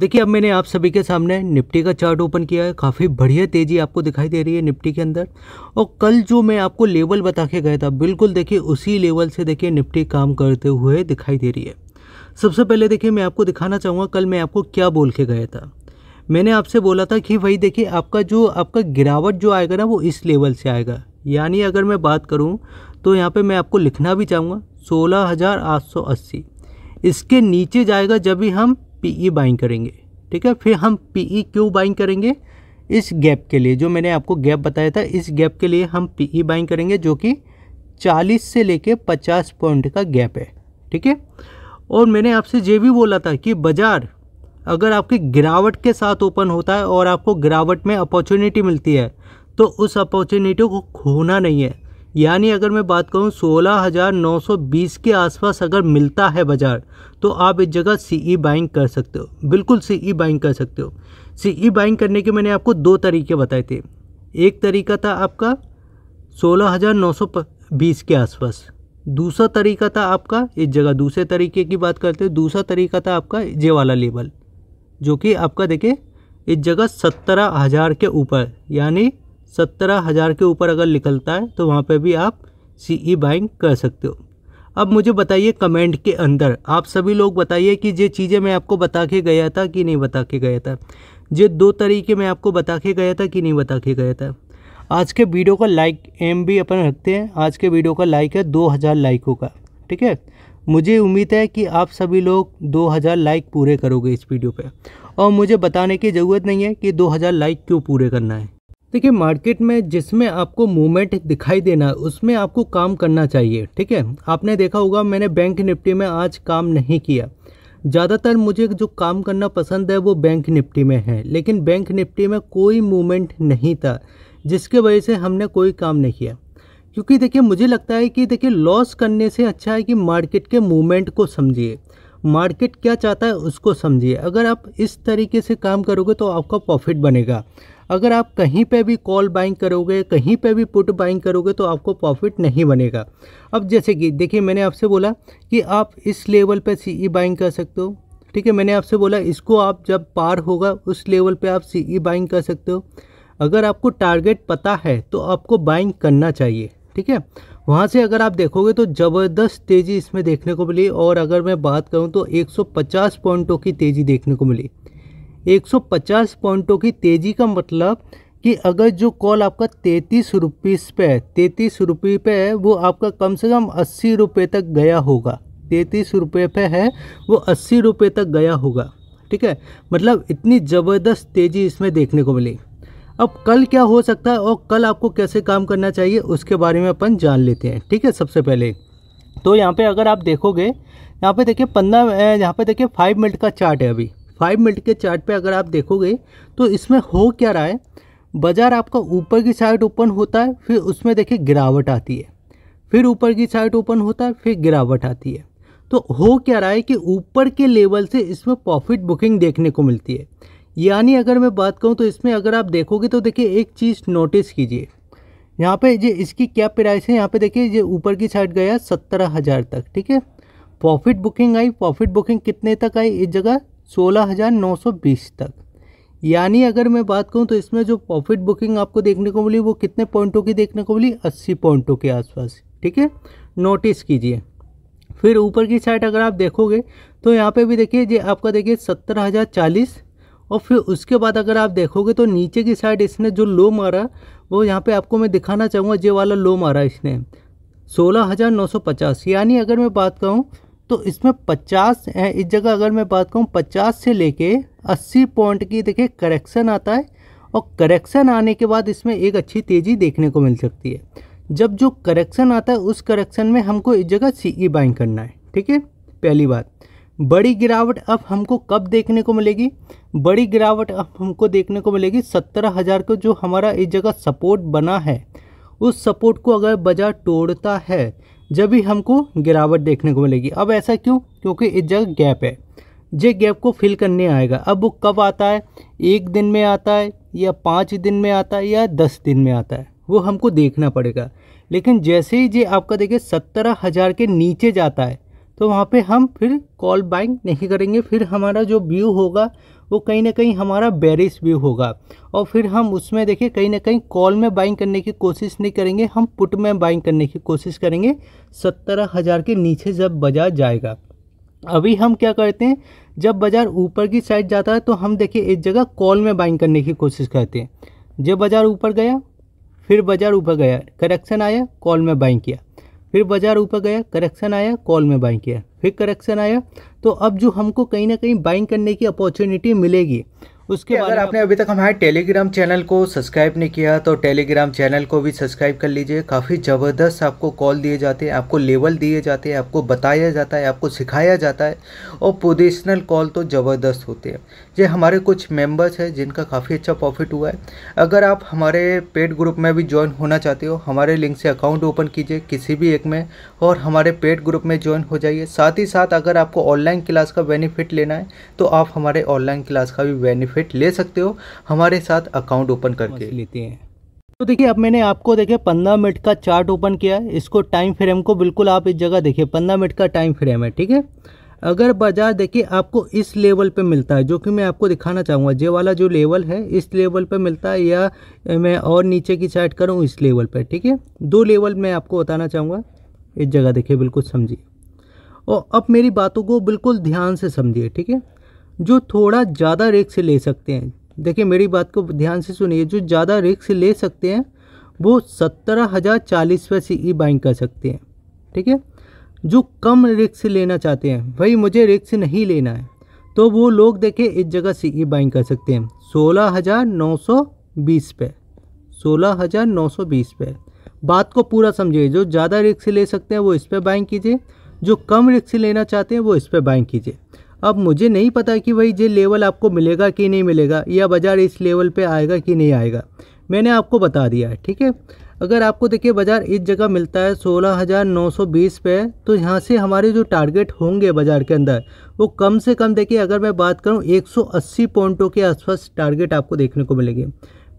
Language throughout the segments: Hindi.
देखिए अब मैंने आप सभी के सामने निफ्टी का चार्ट ओपन किया है काफ़ी बढ़िया तेज़ी आपको दिखाई दे रही है निफ्टी के अंदर और कल जो मैं आपको लेवल बता के गया था बिल्कुल देखिए उसी लेवल से देखिए निफ्टी काम करते हुए दिखाई दे रही है सबसे पहले देखिए मैं आपको दिखाना चाहूँगा कल मैं आपको क्या बोल के गया था मैंने आपसे बोला था कि भाई देखिए आपका जो आपका गिरावट जो आएगा ना वो इस लेवल से आएगा यानी अगर मैं बात करूँ तो यहाँ पे मैं आपको लिखना भी चाहूँगा सोलह हज़ार आठ सौ अस्सी इसके नीचे जाएगा जब भी हम पीई बाइंग e करेंगे ठीक है फिर हम पीई e क्यों बाइंग करेंगे इस गैप के लिए जो मैंने आपको गैप बताया था इस गैप के लिए हम पीई बाइंग e करेंगे जो कि चालीस से लेके पचास पॉइंट का गैप है ठीक है और मैंने आपसे ये भी बोला था कि बाज़ार अगर आपकी गिरावट के साथ ओपन होता है और आपको गिरावट में अपॉर्चुनिटी मिलती है तो उस अपॉर्चुनिटी को खोना नहीं है यानी अगर मैं बात करूं 16,920 के आसपास अगर मिलता है बाज़ार तो आप इस जगह सीई बाइंग e कर सकते हो बिल्कुल सीई बाइंग e कर सकते हो सीई बाइंग e करने के मैंने आपको दो तरीके बताए थे एक तरीका था आपका 16,920 के आसपास दूसरा तरीका था आपका इस जगह दूसरे तरीके की बात करते हैं दूसरा तरीका था आपका जे वाला लेवल जो कि आपका देखिए इस जगह सत्रह हज़ार के ऊपर यानी सत्रह हज़ार के ऊपर अगर निकलता है तो वहाँ पे भी आप सी ई बाइंग कर सकते हो अब मुझे बताइए कमेंट के अंदर आप सभी लोग बताइए कि ये चीज़ें मैं आपको बता के गया था कि नहीं बता के गया था ये दो तरीके मैं आपको बता के गया था कि नहीं बता के गया था आज के वीडियो का लाइक एम भी अपन रखते हैं आज के वीडियो का लाइक है दो हज़ार लाइकों का ठीक है मुझे उम्मीद है कि आप सभी लोग 2000 लाइक पूरे करोगे इस वीडियो पे और मुझे बताने की ज़रूरत नहीं है कि 2000 लाइक क्यों पूरे करना है देखिए मार्केट में जिसमें आपको मूवमेंट दिखाई देना है उसमें आपको काम करना चाहिए ठीक है आपने देखा होगा मैंने बैंक निफ्टी में आज काम नहीं किया ज़्यादातर मुझे जो काम करना पसंद है वो बैंक निफ्टी में है लेकिन बैंक निफ्टी में कोई मूवमेंट नहीं था जिसके वजह से हमने कोई काम नहीं किया क्योंकि देखिए मुझे लगता है कि देखिए लॉस करने से अच्छा है कि मार्केट के मूवमेंट को समझिए मार्केट क्या चाहता है उसको समझिए अगर आप इस तरीके से काम करोगे तो आपका प्रॉफिट बनेगा अगर आप कहीं पे भी कॉल बाइंग करोगे कहीं पे भी पुट बाइंग करोगे तो आपको प्रॉफिट नहीं बनेगा अब जैसे कि देखिए मैंने आपसे बोला कि आप इस लेवल पे सीई बाइंग e कर सकते हो ठीक है मैंने आपसे बोला इसको आप जब पार होगा उस लेवल पे आप सीई बाइंग e कर सकते हो अगर आपको टारगेट पता है तो आपको बाइंग करना चाहिए ठीक है वहाँ से अगर आप देखोगे तो ज़बरदस्त तेज़ी इसमें देखने को मिली और अगर मैं बात करूँ तो एक पॉइंटों की तेज़ी देखने को मिली 150 पॉइंटों की तेज़ी का मतलब कि अगर जो कॉल आपका तैंतीस रुपीज़ पे है तैंतीस रुपये पे है वो आपका कम से कम अस्सी रुपये तक गया होगा तैंतीस रुपये पे है वो अस्सी रुपये तक गया होगा ठीक है मतलब इतनी ज़बरदस्त तेज़ी इसमें देखने को मिली अब कल क्या हो सकता है और कल आपको कैसे काम करना चाहिए उसके बारे में अपन जान लेते हैं ठीक है सबसे पहले तो यहाँ पे अगर आप देखोगे यहाँ पे देखिए पंद्रह यहाँ पे देखिए फाइव मिनट का चार्ट है अभी फाइव मिनट के चार्ट पे अगर आप देखोगे तो इसमें हो क्या रहा है बाज़ार आपका ऊपर की साइड ओपन होता है फिर उसमें देखिए गिरावट आती है फिर ऊपर की साइड ओपन होता है फिर गिरावट आती है तो हो क्या रहा है कि ऊपर के लेवल से इसमें प्रॉफिट बुकिंग देखने को मिलती है यानी अगर मैं बात करूँ तो इसमें अगर आप देखोगे तो देखिए एक चीज़ नोटिस कीजिए यहाँ पे ये इसकी क्या प्राइस है यहाँ पे देखिए ये ऊपर की साइड गया सत्रह हज़ार तक ठीक है प्रॉफिट बुकिंग आई प्रॉफिट बुकिंग कितने तक आई इस जगह 16,920 तक यानी अगर मैं बात करूं तो इसमें जो प्रॉफिट बुकिंग आपको देखने को मिली वो कितने पॉइंटों की देखने को मिली 80 पॉइंटों के आसपास ठीक है नोटिस कीजिए फिर ऊपर की साइड अगर आप देखोगे तो यहाँ पे भी देखिए ये आपका देखिए सत्तर हज़ार चालीस और फिर उसके बाद अगर आप देखोगे तो नीचे की साइड इसने जो लो मारा वो यहाँ पर आपको मैं दिखाना चाहूँगा ये वाला लो मारा इसने सोलह हज़ार नौ सौ पचास यानी अगर मैं बात कहूँ तो इसमें 50 इस जगह अगर मैं बात करूँ 50 से लेके 80 पॉइंट की देखिए करेक्शन आता है और करेक्शन आने के बाद इसमें एक अच्छी तेज़ी देखने को मिल सकती है जब जो करेक्शन आता है उस करेक्शन में हमको इस जगह सी ई बाइंग करना है ठीक है पहली बात बड़ी गिरावट अब हमको कब देखने को मिलेगी बड़ी गिरावट अब हमको देखने को मिलेगी सत्रह हज़ार को जो हमारा इस जगह सपोर्ट बना है उस सपोर्ट को अगर बाजार तोड़ता है जब भी हमको गिरावट देखने को मिलेगी अब ऐसा क्यों क्योंकि इस जगह गैप है जे गैप को फिल करने आएगा अब वो कब आता है एक दिन में आता है या पाँच दिन में आता है या दस दिन में आता है वो हमको देखना पड़ेगा लेकिन जैसे ही जे आपका देखिए सत्रह हज़ार के नीचे जाता है तो वहाँ पे हम फिर कॉल बाइंग नहीं करेंगे फिर हमारा जो व्यू होगा वो कहीं ना कहीं हमारा बेरिस भी होगा और फिर हम उसमें देखिए कहीं ना कहीं कॉल में बाइंग करने की कोशिश नहीं करेंगे हम पुट में बाइंग करने की कोशिश करेंगे सत्तर हज़ार के नीचे जब बाजार जाएगा अभी हम क्या करते हैं जब बाज़ार ऊपर की साइड जाता है तो हम देखिए एक जगह कॉल में बाइंग करने की कोशिश करते हैं जब बाज़ार ऊपर गया फिर बाज़ार ऊपर गया करेक्शन आया कॉल में बाइंग किया फिर बाज़ार ऊपर गया करेक्शन आया कॉल में बाइंग किया फिर करेक्शन आया तो अब जो हमको कहीं ना कहीं बाइंग करने की अपॉर्चुनिटी मिलेगी उसके बाद अगर आपने अभी तक हमारे टेलीग्राम चैनल को सब्सक्राइब नहीं किया तो टेलीग्राम चैनल को भी सब्सक्राइब कर लीजिए काफ़ी ज़बरदस्त आपको कॉल दिए जाते हैं आपको लेवल दिए जाते हैं आपको बताया जाता है आपको सिखाया जाता है और पोजिशनल कॉल तो ज़बरदस्त होते हैं ये हमारे कुछ मेम्बर्स हैं जिनका काफ़ी अच्छा प्रॉफिट हुआ है अगर आप हमारे पेड ग्रुप में भी ज्वाइन होना चाहते हो हमारे लिंक से अकाउंट ओपन कीजिए किसी भी एक में और हमारे पेड ग्रुप में ज्वाइन हो जाइए साथ ही साथ अगर आपको ऑनलाइन क्लास का बेनिफिट लेना है तो आप हमारे ऑनलाइन क्लास का भी बेनिफिट बेनिफिट ले सकते हो हमारे साथ अकाउंट ओपन करके लेते हैं तो देखिए अब मैंने आपको देखिए पंद्रह मिनट का चार्ट ओपन किया है इसको टाइम फ्रेम को बिल्कुल आप इस जगह देखिए पंद्रह मिनट का टाइम फ्रेम है ठीक है अगर बाजार देखिए आपको इस लेवल पे मिलता है जो कि मैं आपको दिखाना चाहूँगा जे वाला जो लेवल है इस लेवल पे मिलता है या मैं और नीचे की साइड करूँ इस लेवल पे ठीक है दो लेवल मैं आपको बताना चाहूँगा इस जगह देखिए बिल्कुल समझिए और अब मेरी बातों को बिल्कुल ध्यान से समझिए ठीक है जो थोड़ा ज़्यादा रिक्स ले सकते हैं देखिए मेरी बात को ध्यान से सुनिए जो ज़्यादा रिक्स ले सकते हैं वो सत्रह हज़ार चालीस पर सी ई बाइंग कर सकते हैं ठीक है जो कम रिक्स लेना चाहते हैं भाई मुझे रिक्स नहीं लेना है तो वो लोग देखें इस जगह सी ई बाइंग कर सकते हैं सोलह हज़ार नौ सौ बीस पे सोलह हज़ार नौ सौ बीस पे बात को पूरा समझिए जो ज़्यादा रिक्स ले सकते हैं वो इस पर बाइंग कीजिए जो कम रिक्स लेना चाहते हैं वो इस पर बाइंग कीजिए अब मुझे नहीं पता कि भाई ये लेवल आपको मिलेगा कि नहीं मिलेगा या बाज़ार इस लेवल पे आएगा कि नहीं आएगा मैंने आपको बता दिया है ठीक है अगर आपको देखिए बाज़ार इस जगह मिलता है 16,920 पे तो यहाँ से हमारे जो टारगेट होंगे बाज़ार के अंदर वो कम से कम देखिए अगर मैं बात करूँ 180 पॉइंटों के आसपास टारगेट आपको देखने को मिलेंगे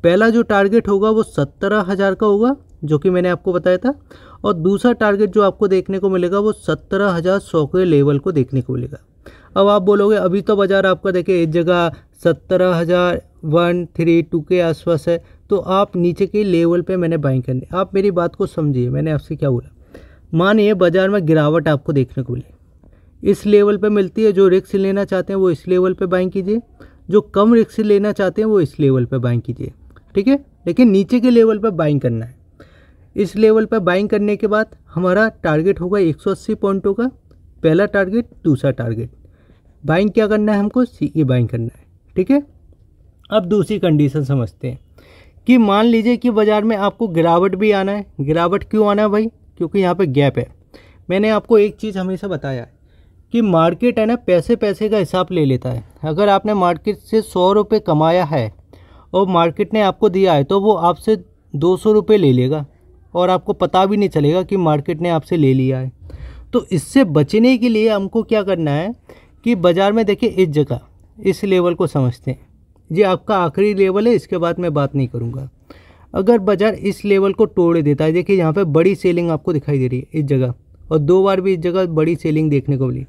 पहला जो टारगेट होगा वो सत्रह हज़ार का होगा जो कि मैंने आपको बताया था और दूसरा टारगेट जो आपको देखने को मिलेगा वो सत्रह हज़ार सौ के लेवल को देखने को मिलेगा अब आप बोलोगे अभी तो बाज़ार आपका देखिए एक जगह सत्रह हज़ार वन थ्री टू के आसपास है तो आप नीचे के लेवल पे मैंने बाइंग करनी आप मेरी बात को समझिए मैंने आपसे क्या बोला मानिए बाज़ार में गिरावट आपको देखने को मिली इस लेवल पे मिलती है जो रिक्स लेना चाहते हैं वो इस लेवल पे बाइंग कीजिए जो कम रिक्स लेना चाहते हैं वो इस लेवल पे बाइंग कीजिए ठीक है लेकिन नीचे के लेवल पर बाइंग करना है इस लेवल पर बाइंग करने के बाद हमारा टारगेट होगा एक पॉइंटों का पहला टारगेट दूसरा टारगेट बाइंग क्या करना है हमको सी ई बाइंग करना है ठीक है अब दूसरी कंडीशन समझते हैं कि मान लीजिए कि बाज़ार में आपको गिरावट भी आना है गिरावट क्यों आना है भाई क्योंकि यहाँ पे गैप है मैंने आपको एक चीज़ हमेशा बताया है कि मार्केट है ना पैसे पैसे का हिसाब ले लेता है अगर आपने मार्केट से सौ रुपये कमाया है और मार्केट ने आपको दिया है तो वो आपसे दो सौ रुपये ले लेगा और आपको पता भी नहीं चलेगा कि मार्केट ने आपसे ले लिया है तो इससे बचने के लिए हमको क्या करना है कि बाज़ार में देखिए इस जगह इस लेवल को समझते हैं ये आपका आखिरी लेवल है इसके बाद मैं बात नहीं करूँगा अगर बाज़ार इस लेवल को तोड़ देता है देखिए यहाँ पे बड़ी सेलिंग आपको दिखाई दे रही है इस जगह और दो बार भी इस जगह बड़ी सेलिंग देखने को मिली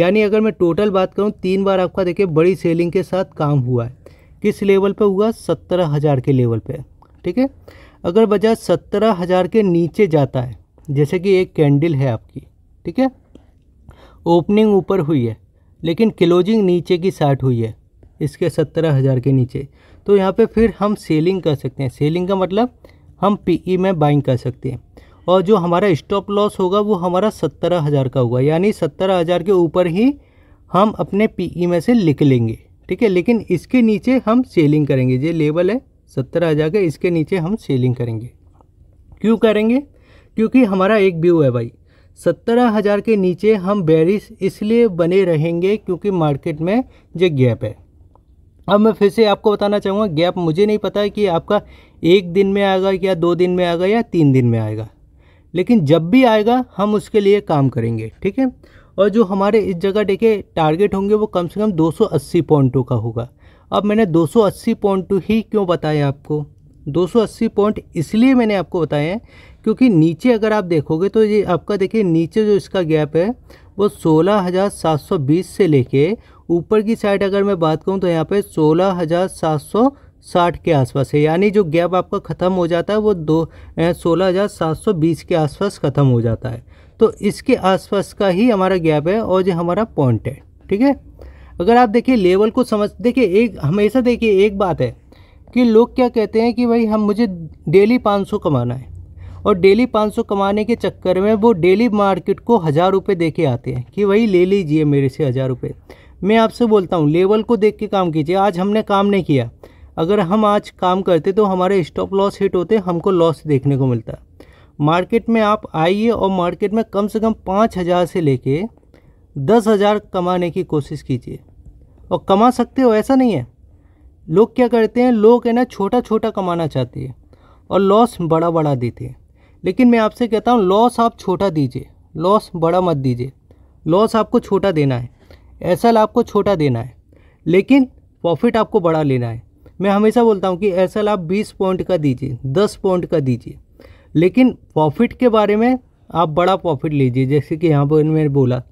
यानी अगर मैं टोटल बात करूँ तीन बार आपका देखिए बड़ी सेलिंग के साथ काम हुआ है किस लेवल पर हुआ सत्रह हज़ार के लेवल पर ठीक है अगर बाज़ार सत्रह हज़ार के नीचे जाता है जैसे कि एक कैंडल है आपकी ठीक है ओपनिंग ऊपर हुई है लेकिन क्लोजिंग नीचे की साठ हुई है इसके सत्तर हज़ार के नीचे तो यहाँ पे फिर हम सेलिंग कर सकते हैं सेलिंग का मतलब हम पीई e में बाइंग कर सकते हैं और जो हमारा स्टॉप लॉस होगा वो हमारा सत्तर हज़ार का होगा यानी सत्तर हज़ार के ऊपर ही हम अपने पीई e में से लिख लेंगे ठीक है लेकिन इसके नीचे हम सेलिंग करेंगे ये लेवल है सत्तर हज़ार का इसके नीचे हम सेलिंग करेंगे क्यों करेंगे क्योंकि हमारा एक व्यू है भाई सत्रह हज़ार के नीचे हम बैरिस इसलिए बने रहेंगे क्योंकि मार्केट में जो गैप है अब मैं फिर से आपको बताना चाहूँगा गैप मुझे नहीं पता है कि आपका एक दिन में आएगा या दो दिन में आएगा या तीन दिन में आएगा लेकिन जब भी आएगा हम उसके लिए काम करेंगे ठीक है और जो हमारे इस जगह देखे टारगेट होंगे वो कम से कम 280 पॉइंटों का होगा अब मैंने 280 पॉइंट ही क्यों बताया आपको 280 पॉइंट इसलिए मैंने आपको बताया है क्योंकि नीचे अगर आप देखोगे तो ये आपका देखिए नीचे जो इसका गैप है वो 16,720 से लेके ऊपर की साइड अगर मैं बात करूँ तो यहाँ पे 16,760 के आसपास है यानी जो गैप आपका ख़त्म हो जाता है वो दो सोलह हज़ार सात सौ बीस के आसपास ख़त्म हो जाता है तो इसके आसपास का ही हमारा गैप है और जो हमारा पॉइंट है ठीक है अगर आप देखिए लेवल को समझ देखिए एक हमेशा देखिए एक बात है कि लोग क्या कहते हैं कि भाई हम मुझे डेली 500 कमाना है और डेली 500 कमाने के चक्कर में वो डेली मार्केट को हज़ार रुपये दे के आते हैं कि भाई ले लीजिए मेरे से हज़ार रुपये मैं आपसे बोलता हूँ लेवल को देख के काम कीजिए आज हमने काम नहीं किया अगर हम आज काम करते तो हमारे स्टॉप लॉस हिट होते हमको लॉस देखने को मिलता मार्केट में आप आइए और मार्केट में कम से कम पाँच हज़ार से लेके दस हज़ार कमाने की कोशिश कीजिए और कमा सकते हो ऐसा नहीं है लोग क्या करते हैं लोग है ना छोटा छोटा कमाना चाहते हैं और लॉस बड़ा बड़ा देते हैं लेकिन मैं आपसे कहता हूँ लॉस आप छोटा दीजिए लॉस बड़ा मत दीजिए लॉस आपको छोटा देना है लाभ आपको छोटा देना है लेकिन प्रॉफिट आपको बड़ा लेना है मैं हमेशा बोलता हूँ कि एसल आप 20 पॉइंट का दीजिए 10 पॉइंट का दीजिए लेकिन प्रॉफिट के बारे में आप बड़ा प्रॉफिट लीजिए जैसे कि यहाँ पर मैंने बोला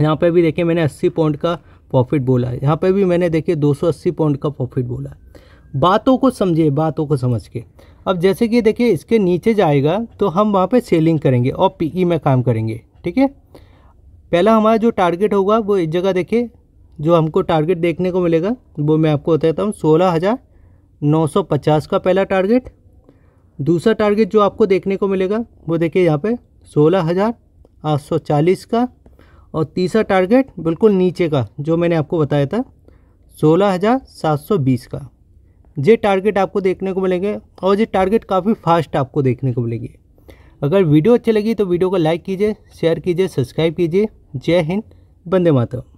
यहाँ पर भी देखिए मैंने अस्सी पॉइंट का प्रॉफिट बोला यहाँ पर भी मैंने देखिए 280 पॉइंट का प्रॉफिट बोला बातों को समझिए बातों को समझ के अब जैसे कि देखिए इसके नीचे जाएगा तो हम वहाँ पे सेलिंग करेंगे और पीई e में काम करेंगे ठीक है पहला हमारा जो टारगेट होगा वो इस जगह देखिए जो हमको टारगेट देखने को मिलेगा वो मैं आपको बताता हूँ सोलह हज़ार नौ सौ पचास का पहला टारगेट दूसरा टारगेट जो आपको देखने को मिलेगा वो देखिए यहाँ पर सोलह हज़ार आठ सौ चालीस का और तीसरा टारगेट बिल्कुल नीचे का जो मैंने आपको बताया था सोलह हज़ार सात सौ बीस का ये टारगेट आपको देखने को मिलेंगे और ये टारगेट काफ़ी फास्ट आपको देखने को मिलेंगे अगर वीडियो अच्छी लगी तो वीडियो को लाइक कीजिए शेयर कीजिए सब्सक्राइब कीजिए जय हिंद बंदे मातरम